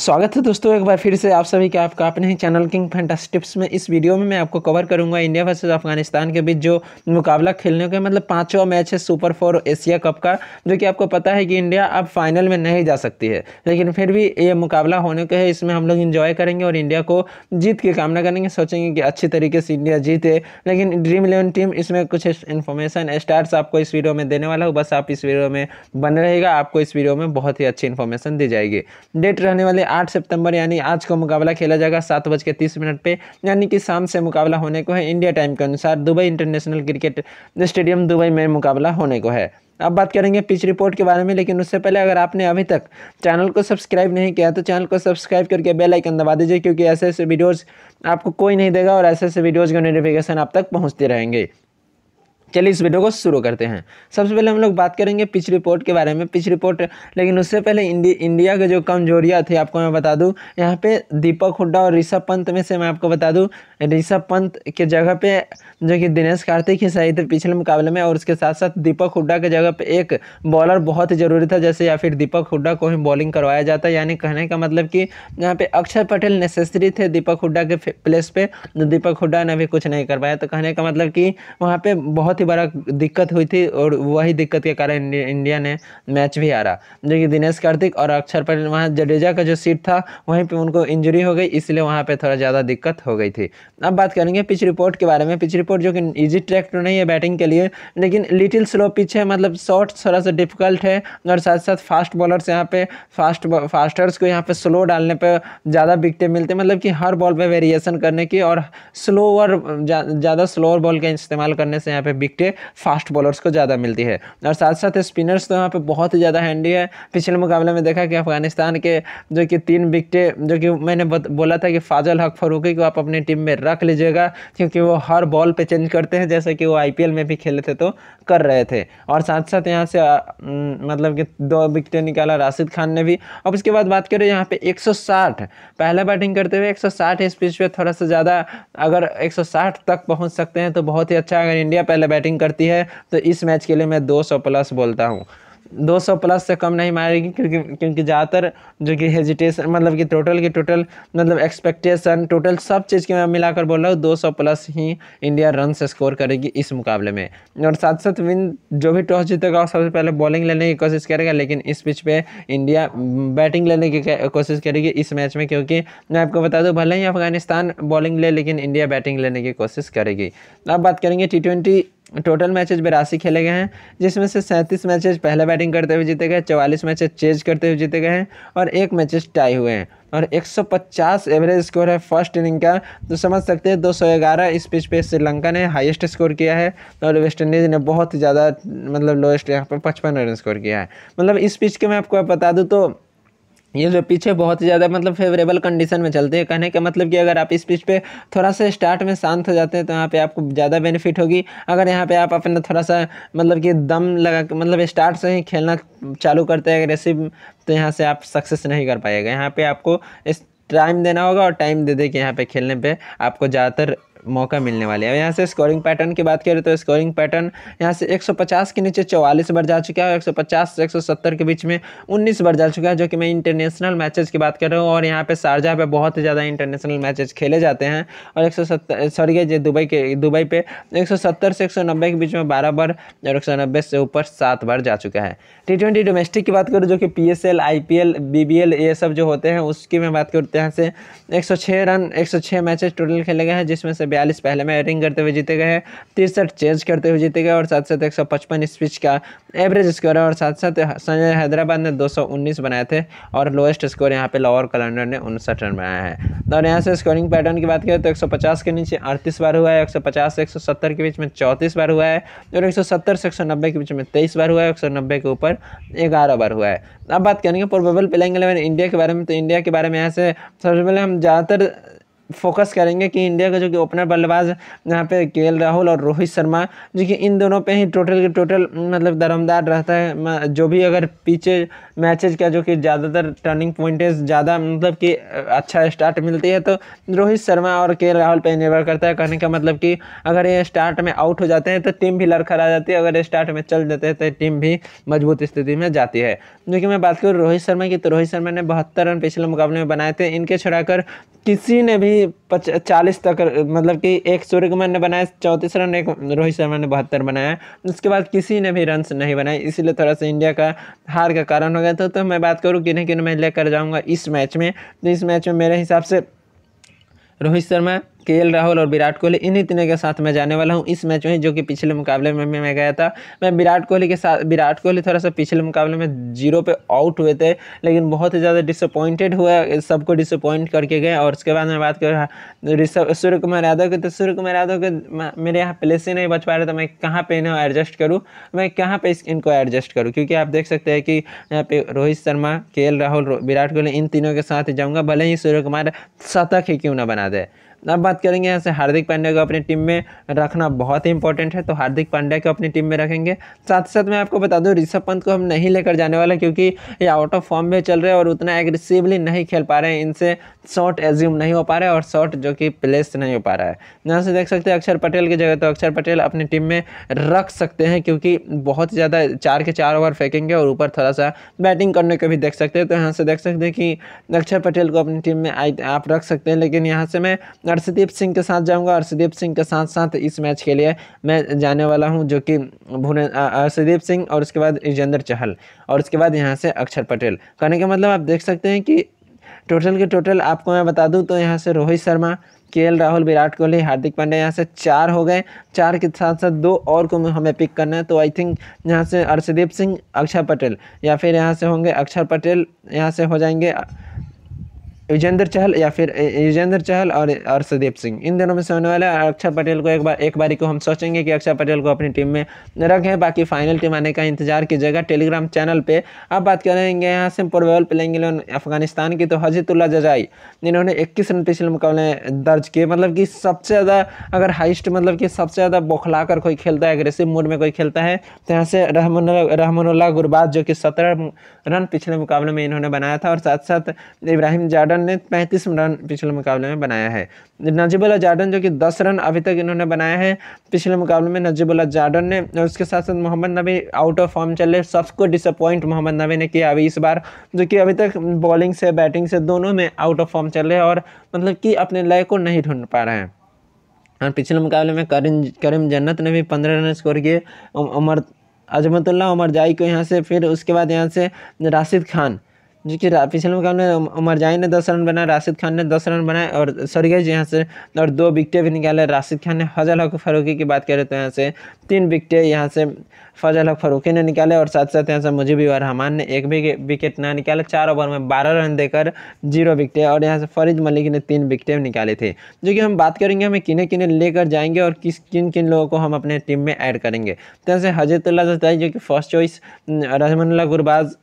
स्वागत है दोस्तों एक बार फिर से आप सभी का आपका अपने ही चैनल किंग फैंटास टिप्स में इस वीडियो में मैं आपको कवर करूंगा इंडिया वर्सेस अफगानिस्तान के बीच जो मुकाबला खेलने के मतलब पांचवा मैच है सुपर फोर एशिया कप का जो कि आपको पता है कि इंडिया अब फाइनल में नहीं जा सकती है लेकिन फिर भी ये मुकाबला होने का है इसमें हम लोग इन्जॉय करेंगे और इंडिया को जीत की कामना करेंगे सोचेंगे कि अच्छी तरीके से इंडिया जीते लेकिन ड्रीम इलेवन टीम इसमें कुछ इन्फॉर्मेशन स्टार्स आपको इस वीडियो में देने वाला हो बस आप इस वीडियो में बने रहेगा आपको इस वीडियो में बहुत ही अच्छी इन्फॉर्मेशन दी जाएगी डेट रहने वाले आठ सितंबर यानी आज को मुकाबला खेला जाएगा सात बज के तीस मिनट पर यानी कि शाम से मुकाबला होने को है इंडिया टाइम के अनुसार Dubai international cricket stadium Dubai में मुकाबला होने को है अब बात करेंगे पिच रिपोर्ट के बारे में लेकिन उससे पहले अगर आपने अभी तक चैनल को सब्सक्राइब नहीं किया तो चैनल को सब्सक्राइब करके बेल आइकन दबा दीजिए क्योंकि ऐसे ऐसे वीडियोज़ आपको कोई नहीं देगा और ऐसे ऐसे वीडियोज़ के नोटिफिकेशन आप तक पहुंचते रहेंगे चलिए इस वीडियो को शुरू करते हैं सबसे पहले हम लोग बात करेंगे पिच रिपोर्ट के बारे में पिच रिपोर्ट लेकिन उससे पहले इंडि, इंडिया के जो कमजोरियाँ थी आपको मैं बता दूँ यहाँ पे दीपक हुड्डा और ऋषभ पंत में से मैं आपको बता दूँ ऋषभ पंत के जगह पे जो कि दिनेश कार्तिक ही सही थे पिछले मुकाबले में और उसके साथ साथ दीपक हुड्डा के जगह पर एक बॉलर बहुत ज़रूरी था जैसे या फिर दीपक हुड्डा को ही बॉलिंग करवाया जाता यानी कहने का मतलब कि यहाँ पर अक्षर पटेल नेसेसरी थे दीपक हुड्डा के प्लेस पर तो दीपक हुड्डा ने अभी कुछ नहीं करवाया तो कहने का मतलब कि वहाँ पर बहुत बहुत ही बड़ा दिक्कत हुई थी और वही दिक्कत के कारण इंडिया ने मैच भी हारा जो कि दिनेश कार्तिक और अक्षर पटेल वहाँ जडेजा का जो सीट था वहीं पर उनको इंजरी हो गई इसलिए वहाँ पर थोड़ा ज़्यादा दिक्कत हो गई थी अब बात करेंगे पिच रिपोर्ट के बारे में पिच रिपोर्ट जो कि ईजी ट्रैक तो नहीं है बैटिंग के लिए लेकिन लिटिल स्लो पिच है मतलब शॉर्ट थोड़ा सा डिफिकल्ट है और साथ साथ फास्ट बॉलर्स यहाँ पे फास्ट फास्टर्स को यहाँ पे स्लो डालने पर ज़्यादा विकटें मिलते हैं मतलब कि हर बॉल पर वेरिएशन करने की और स्लोअर ज़्यादा जा, स्लोअर बॉल का इस्तेमाल करने से यहाँ पे विकटें फास्ट बॉलर्स को ज़्यादा मिलती है और साथ साथ स्पिनर्स तो यहाँ पर बहुत ही ज़्यादा हैंडी है पिछले मुकाबले में देखा कि अफगानिस्तान के जो कि तीन विकटें जो कि मैंने बोला था कि फाजल हक फरूकी को आप अपनी टीम में रख लीजिएगा क्योंकि वो हर बॉल पर चेंज करते हैं जैसे कि वो आई में भी खेले थे तो कर रहे थे और साथ साथ यहाँ से मतलब कि दो विकटें निकाला राशिद खान ने भी अब उसके बाद बात करें यहाँ पे 160 पहला बैटिंग करते हुए 160 इस पिच पे थोड़ा सा ज़्यादा अगर 160 तक पहुँच सकते हैं तो बहुत ही अच्छा अगर इंडिया पहले बैटिंग करती है तो इस मैच के लिए मैं 200 प्लस बोलता हूँ 200 प्लस से कम नहीं मारेगी क्योंकि क्योंकि ज़्यादातर जो कि हेजिटेशन मतलब कि टोटल की टोटल मतलब एक्सपेक्टेशन टोटल सब चीज़ के मैं मिलाकर बोल रहा हूँ 200 प्लस ही इंडिया रन से स्कोर करेगी इस मुकाबले में और साथ साथ विन जो भी टॉस जीतेगा सबसे पहले बॉलिंग लेने की कोशिश करेगा लेकिन इस पिच पे इंडिया बैटिंग लेने की कोशिश करेगी इस मैच में क्योंकि मैं आपको बता दूँ भले ही अफगानिस्तान बॉलिंग ले लेकिन इंडिया बैटिंग लेने की कोशिश करेगी अब बात करेंगे टी टोटल मैचेज बिरासी खेले गए हैं जिसमें से सैंतीस मैचेज पहले बैटिंग करते हुए जीते गए चवालीस मैचेज चेज करते हुए जीते गए हैं और एक मैचेज टाई हुए हैं और 150 एवरेज स्कोर है फर्स्ट इनिंग का तो समझ सकते हैं ग्यारह इस पिच पे श्रीलंका ने हाईएस्ट स्कोर किया है और वेस्ट इंडीज़ ने बहुत ज़्यादा मतलब लोएस्ट यहाँ पर पचपन रन स्कोर किया है मतलब इस पिच के मैं आपको बता दूँ तो ये जो पीछे बहुत ही ज़्यादा मतलब फेवरेबल कंडीशन में चलते हैं कहने का मतलब कि अगर आप इस पिच पे थोड़ा सा स्टार्ट में शांत हो जाते हैं तो यहाँ पे आपको ज़्यादा बेनिफिट होगी अगर यहाँ पे आप अपना थोड़ा सा मतलब कि दम लगा मतलब स्टार्ट से ही खेलना चालू करते हैं अग्रेसिव तो यहाँ से आप सक्सेस नहीं कर पाएगा यहाँ पर आपको इस टाइम देना होगा और टाइम दे दे के यहाँ पे खेलने पे आपको ज़्यादातर मौका मिलने वाले हैं यहाँ से स्कोरिंग पैटर्न की बात करें तो स्कोरिंग पैटर्न यहाँ से 150 के नीचे 44 बार जा चुका है और 150 से 170 के बीच में 19 बार जा चुका है जो कि मैं इंटरनेशनल मैचेज की बात कर रहा हूँ और यहाँ पर शारजा पर बहुत ही ज़्यादा इंटरनेशनल मैचेस खेले जाते हैं और एक सॉरी ये दुबई के दुबई पर एक से एक के बीच में बारह बार और एक से ऊपर सात बार जा चुका है टी ट्वेंटी डोमेस्टिक की बात करूँ जो कि P S L I P L B B L ये सब जो होते हैं उसकी मैं बात करते हैं यहाँ से एक रन छः मैचेस टोटल खेले गए हैं जिसमें से बयालीस पहले में एटिंग करते हुए जीते गए तिरसठ चेंज करते हुए जीते गए और साथ साथ एक सौ पचपन स्पिच का एवरेज स्कोर है और साथ साथ संजय हैदराबाद ने दो सौ उन्नीस बनाए थे और लोएस्ट स्कोर यहाँ पे लाहौर कलेंडर ने उनसठ रन बनाया है और तो यहाँ से स्कोरिंग पैटर्न की बात करें तो एक सौ पचास के नीचे अड़तीस बार हुआ है एक सौ पचास से सत्तर के बीच में चौंतीस बार हुआ है और एक सौ सत्तर से एक सौ नब्बे के बीच में तेईस बार हुआ है एक सौ नब्बे के ऊपर ग्यारह बार हुआ है अब बात करेंगे प्रोबेबल प्लेइंग इलेवन इंडिया के बारे में तो इंडिया के बारे में यहाँ से सबसे पहले हम ज़्यादातर फोकस करेंगे कि इंडिया का जो कि ओपनर बल्लेबाज यहाँ पे के राहुल और रोहित शर्मा जो कि इन दोनों पे ही टोटल के टोटल मतलब दरमदार रहता है जो भी अगर पीछे मैचेज का जो कि ज़्यादातर टर्निंग पॉइंटेज ज़्यादा मतलब कि अच्छा स्टार्ट मिलती है तो रोहित शर्मा और के राहुल पर निर्भर करता है कहने का मतलब कि अगर ये स्टार्ट में आउट हो जाते हैं तो टीम भी लड़खड़ा जाती है अगर स्टार्ट में चल जाते हैं तो टीम भी मजबूत स्थिति में जाती है जो कि मैं बात करूँ रोहित शर्मा की तो रोहित शर्मा ने बहत्तर रन पिछले मुकाबले में बनाए थे इनके छुड़ाकर किसी ने भी पच चालीस तक मतलब कि एक कुमार ने बनाया चौंतीस रन एक रोहित शर्मा ने बहत्तर बनाया उसके बाद किसी ने भी रन नहीं बनाए इसीलिए थोड़ा सा इंडिया का हार का कारण हो गया था तो मैं बात करूँ किन्हें किन्हें मैं लेकर जाऊँगा इस मैच में तो इस मैच में मेरे हिसाब से रोहित शर्मा के राहुल और विराट कोहली इन्हीं तीनों के साथ मैं जाने वाला हूँ इस मैच में जो कि पिछले मुकाबले में मैं गया था मैं विराट कोहली के साथ विराट कोहली थोड़ा सा पिछले मुकाबले में जीरो पे आउट हुए थे लेकिन बहुत ही ज़्यादा डिसअपॉइंटेड हुआ सबको डिसअपॉइंट करके गए और उसके बाद मैं बात कर रहा सूर्य कुमार तो यादव के तो सूर्य कुमार यादव के मेरे यहाँ प्लेस ही नहीं बच पा रहा था मैं कहाँ पर इन्हें एडजस्ट करूँ मैं कहाँ पर इनको एडजस्ट करूँ क्योंकि आप देख सकते हैं कि यहाँ पे रोहित शर्मा के राहुल विराट कोहली इन तीनों के साथ जाऊँगा भले ही सूर्य कुमार शतक ही क्यों ना बना दे अब बात करेंगे यहाँ से हार्दिक पांड्या को अपनी टीम में रखना बहुत ही इंपॉर्टेंट है तो हार्दिक पांड्या को अपनी टीम में रखेंगे साथ ही साथ मैं आपको बता दूँ ऋषभ पंत को हम नहीं लेकर जाने वाले क्योंकि ये आउट ऑफ फॉर्म में चल रहे हैं और उतना एग्रेसिवली नहीं खेल पा रहे हैं इनसे शॉट एज्यूम नहीं हो पा रहा है और शॉट जो कि प्लेस नहीं हो पा रहा है यहाँ से देख सकते हैं अक्षर पटेल की जगह तो अक्षर पटेल अपनी टीम में रख सकते हैं क्योंकि बहुत ज़्यादा चार के चार ओवर फेंकेंगे और ऊपर थोड़ा सा बैटिंग करने को भी देख सकते हैं तो यहाँ से देख सकते हैं कि अक्षर पटेल को अपनी टीम में आप रख सकते हैं लेकिन यहाँ से मैं अर्शदीप सिंह के साथ जाऊंगा अर्शदीप सिंह के साथ साथ इस मैच के लिए मैं जाने वाला हूं जो कि भुवने अर्शदीप सिंह और उसके बाद यजेंद्र चहल और उसके बाद यहाँ से अक्षर पटेल कहने का मतलब आप देख सकते हैं कि टोटल के टोटल आपको मैं बता दूं तो यहाँ से रोहित शर्मा के राहुल विराट कोहली हार्दिक पांड्या यहाँ से चार हो गए चार के साथ साथ दो और को हमें पिक करना है तो आई थिंक यहाँ से अर्शदीप सिंह अक्षर पटेल या फिर यहाँ से होंगे अक्षर पटेल यहाँ से हो जाएंगे युजेंद्र चहल या फिर युजेंद्र चहल और सदीप सिंह इन दोनों में से होने वाला अक्षर पटेल को एक बार एक बारी को हम सोचेंगे कि अक्षर पटेल को अपनी टीम में रखें बाकी फाइनल टीम आने का इंतजार कीजिएगा टेलीग्राम चैनल पे अब बात करेंगे यहाँ से पुरवेल प्लेइंग अफगानिस्तान की तो हजीतुल्ला जजाई इन्होंने इक्कीस रन पिछले मुकाबले दर्ज किए मतलब कि सबसे ज़्यादा अगर हाइस्ट मतलब कि सबसे ज़्यादा बौखला कर कोई खेलता है अग्रेसिव मूड में कोई खेलता है तो यहाँ से रहमन गुरबाज जो कि सत्रह रन पिछले मुकाबले में इन्होंने बनाया था और साथ साथ इब्राहिम जाडन रन ने पैंतीस रन पिछले मुकाबले में बनाया है नजीबुल्ला जार्डन जो कि दस रन अभी तक इन्होंने बनाया है पिछले मुकाबले में नजीबुल्ला जार्डन ने उसके साथ साथ मोहम्मद नबी आउट ऑफ फॉर्म चल रहे सबको डिसअपॉइंट मोहम्मद नबी ने किया अभी इस बार जो कि अभी तक बॉलिंग से बैटिंग से दोनों में आउट ऑफ फॉर्म चल रहे और मतलब कि अपने लय को नहीं ढूंढ पा रहे हैं और पिछले मुकाबले में करीम करीम जन्नत ने भी पंद्रह रन स्कोर किए उमर अजमतुल्ला उमर जाई को यहाँ से फिर उसके बाद यहाँ से राशिद खान जो कि पिछले मुकाबले जाई ने दस रन बनाए राशिद खान ने दस रन बनाए और सरगेज यहाँ से और दो विकटें भी निकाले राशिद खान ने फजल हक फरूकी की बात करें तो यहाँ से तीन विकटें यहाँ से फजल हक फरूकी ने निकाले और साथ साथ यहाँ से और रहमान ने एक भी विकेट ना निकाले चार ओवर में बारह रन देकर जीरो विकटें और यहाँ से फरीद मलिक ने तीन विकटें निकाले थे जो कि हम बात करेंगे हमें किने किने लेकर जाएंगे और किस किन किन लोगों को हम अपने टीम में ऐड करेंगे तो यहाँ से हजरतुल्ला जताई जो कि फर्स्ट चॉइस रजमनुल्ला गुरबाज़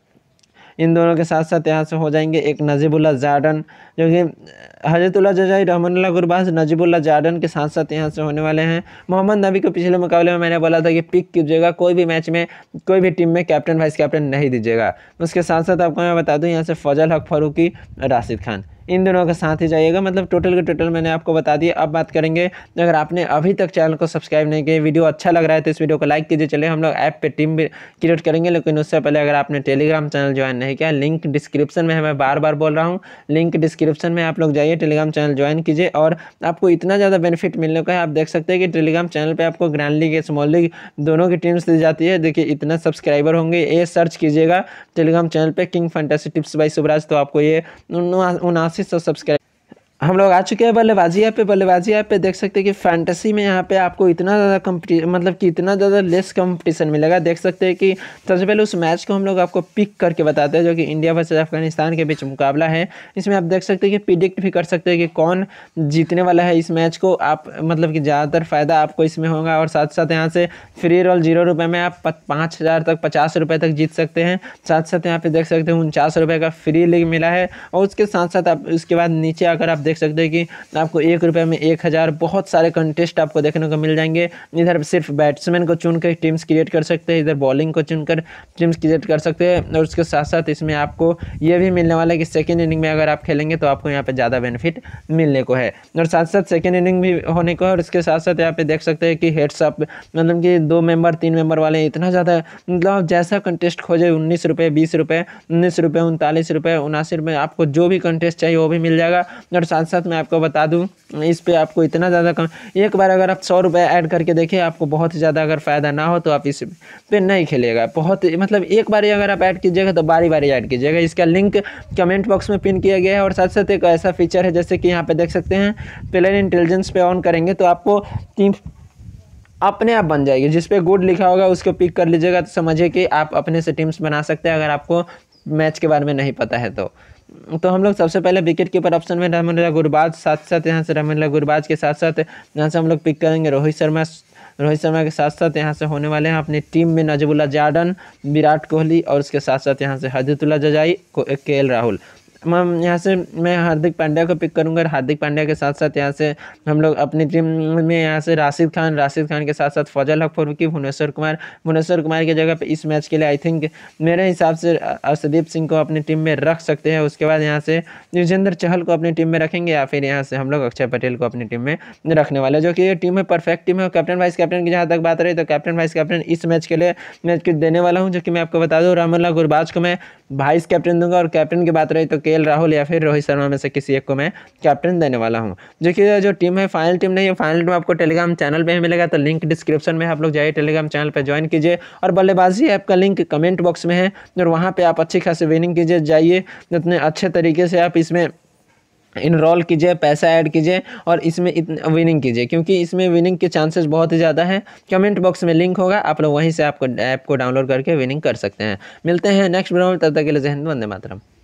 इन दोनों के साथ साथ यहाँ से हो जाएंगे एक नजीबुल्ला जार्डन जो कि हजरतुल्ला जजाई रहमानुल्ला गुरबाज नजीबुल्ला जार्डन के साथ साथ यहाँ से होने वाले हैं मोहम्मद नबी को पिछले मुकाबले में मैंने बोला था कि पिक कीजिएगा कोई भी मैच में कोई भी टीम में कैप्टन वाइस कैप्टन नहीं दीजिएगा उसके साथ साथ आपको मैं बता दूँ यहाँ से फजल हक फरूकी राशिद खान इन दोनों का साथ ही जाइएगा मतलब टोटल के टोटल मैंने आपको बता दिया अब बात करेंगे अगर आपने अभी तक चैनल को सब्सक्राइब नहीं किया वीडियो अच्छा लग रहा है तो इस वीडियो को लाइक कीजिए चले हम लोग ऐप पर टीम भी क्रिएट करेंगे लेकिन उससे पहले अगर आपने टेलीग्राम चैनल ज्वाइन नहीं किया लिंक डिस्क्रिप्शन में मैं बार बार बोल रहा हूँ लिंक डिस्क्रिप्शन में आप लोग जाइए टेलीग्राम चैनल ज्वाइन कीजिए और आपको इतना ज़्यादा बेनिफिट मिलने का है आप देख सकते हैं कि टेलीग्राम चैनल पर आपको ग्रैंड लीग स्मॉल लीग दोनों की टीम्स दी जाती है देखिए इतना सब्सक्राइबर होंगे ये सर्च कीजिएगा टेलीग्राम चैनल पर king fantasy tips by Subraj तो आपको ये उनासी Consists of subscribers. हम लोग आ चुके हैं बल्लेबाजी ऐप पे बल्लेबाजी ऐप पे देख सकते हैं कि फैंटेसी में यहाँ पे आपको इतना ज़्यादा कम्पटी मतलब कि इतना ज़्यादा लेस कंपटीशन मिलेगा देख सकते हैं कि सबसे पहले उस मैच को हम लोग आपको पिक करके बताते हैं जो कि इंडिया वर्सेज अफगानिस्तान के बीच मुकाबला है इसमें आप देख सकते हैं कि प्रिडिक्ट भी कर सकते हैं कि कौन जीतने वाला है इस मैच को आप मतलब कि ज़्यादातर फ़ायदा आपको इसमें होगा और साथ साथ यहाँ से फ्री रोल जीरो रुपये में आप पाँच हज़ार तक पचास रुपये तक जीत सकते हैं साथ साथ यहाँ पर देख सकते हैं उनचास रुपये का फ्री लीग मिला है और उसके साथ साथ आप उसके बाद नीचे अगर आप देख सकते हो कि आपको एक रुपये में एक हज़ार बहुत सारे कंटेस्ट आपको देखने को मिल जाएंगे इधर सिर्फ बैट्समैन को चुनकर टीम्स क्रिएट कर सकते हैं इधर बॉलिंग को चुनकर टीम्स क्रिएट कर सकते हैं और उसके साथ साथ इसमें आपको ये भी मिलने वाला है कि सेकेंड इनिंग में अगर आप खेलेंगे तो आपको यहाँ पर ज़्यादा बेनिफिट मिलने को है और साथ साथ सेकेंड इनिंग भी होने को है और उसके साथ साथ यहाँ पे देख सकते हैं कि आप मतलब कि दो मेंबर तीन मेंबर वाले इतना ज़्यादा मतलब जैसा कंटेस्ट खोजे उन्नीस रुपये बीस रुपये उन्नीस रुपये उनतालीस रुपये उनासी रुपये आपको जो भी कंटेस्ट चाहिए वो भी मिल जाएगा और साथ साथ मैं आपको बता दूँ इस पर आपको इतना ज़्यादा कम एक बार अगर आप सौ रुपये ऐड करके देखिए आपको बहुत ज़्यादा अगर फ़ायदा ना हो तो आप इस पर नहीं खेलेगा बहुत मतलब एक बार अगर आप ऐड कीजिएगा तो बारी बारी ऐड कीजिएगा इसका लिंक कमेंट बॉक्स में पिन किया गया है और साथ साथ एक ऐसा फीचर है जैसे कि यहाँ पर देख सकते हैं प्लेन इंटेलिजेंस पे ऑन करेंगे तो आपको तीन अपने आप बन जाएगी जिस पे गुड लिखा होगा उसको पिक कर लीजिएगा तो समझिए कि आप अपने से टीम्स बना सकते हैं अगर आपको मैच के बारे में नहीं पता है तो तो हम लोग सबसे पहले विकेट कीपर ऑप्शन में रहमनुल्ला गुरबाज साथ साथ यहाँ से रहमनुल्ला गुरबाज के साथ साथ यहाँ से हम लोग पिक करेंगे रोहित शर्मा रोहित शर्मा के साथ साथ यहाँ से होने वाले हैं अपनी टीम में नजबुल्ला जार्डन विराट कोहली और उसके साथ साथ यहाँ से हजरतुल्ला जजाई को के एल राहुल हम यहाँ से मैं हार्दिक पांड्या को पिक करूँगा और हार्दिक पांड्या के साथ साथ यहाँ से हम लोग अपनी टीम में यहाँ से राशिद खान राशिद खान के साथ साथ फजल हक फरूकी भुवनेश्वर कुमार भुवनेश्वर कुमार की जगह पर इस मैच के लिए आई थिंक मेरे हिसाब से अर्षदीप सिंह को अपनी टीम में रख सकते हैं उसके बाद यहाँ से युजेंद्र चहल को अपनी टीम में रखेंगे या फिर यहाँ से हम लोग अक्षय पटेल को अपनी टीम में रखने वाले जो कि ये टीम है परफेक्ट टीम है कैप्टन वाइस कैप्टन की जहाँ तक बात रही तो कैप्टन वाइस कैप्टन इस मैच के लिए मैच देने वाला हूँ जो कि मैं आपको बता दूँ रामल्ला गुरबाज को मैं वाइस कैप्टन दूंगा और कैप्टन की बात रही तो के राहुल या फिर रोहित शर्मा में से किसी एक को मैं कैप्टन देने वाला हूँ जो कि जो टीम है फाइनल टीम नहीं है फाइनल टीम आपको टेलीग्राम चैनल पर मिलेगा तो लिंक डिस्क्रिप्शन में आप लोग जाइए टेलीग्राम चैनल पर ज्वाइन कीजिए और बल्लेबाजी ऐप का लिंक कमेंट बॉक्स में है और वहाँ पर आप अच्छी खासी विनिंग कीजिए जाइए इतने अच्छे तरीके से आप इसमें इनरोल कीजिए पैसा ऐड कीजिए और इसमें विनिंग कीजिए क्योंकि इसमें विनिंग के चांसेस बहुत ही ज़्यादा है कमेंट बॉक्स में लिंक होगा आप लोग वहीं से आपको ऐप को डाउनलोड करके विनिंग कर सकते हैं मिलते हैं नेक्स्ट वीडियो तब तक के लिए जहन वंदे मातरम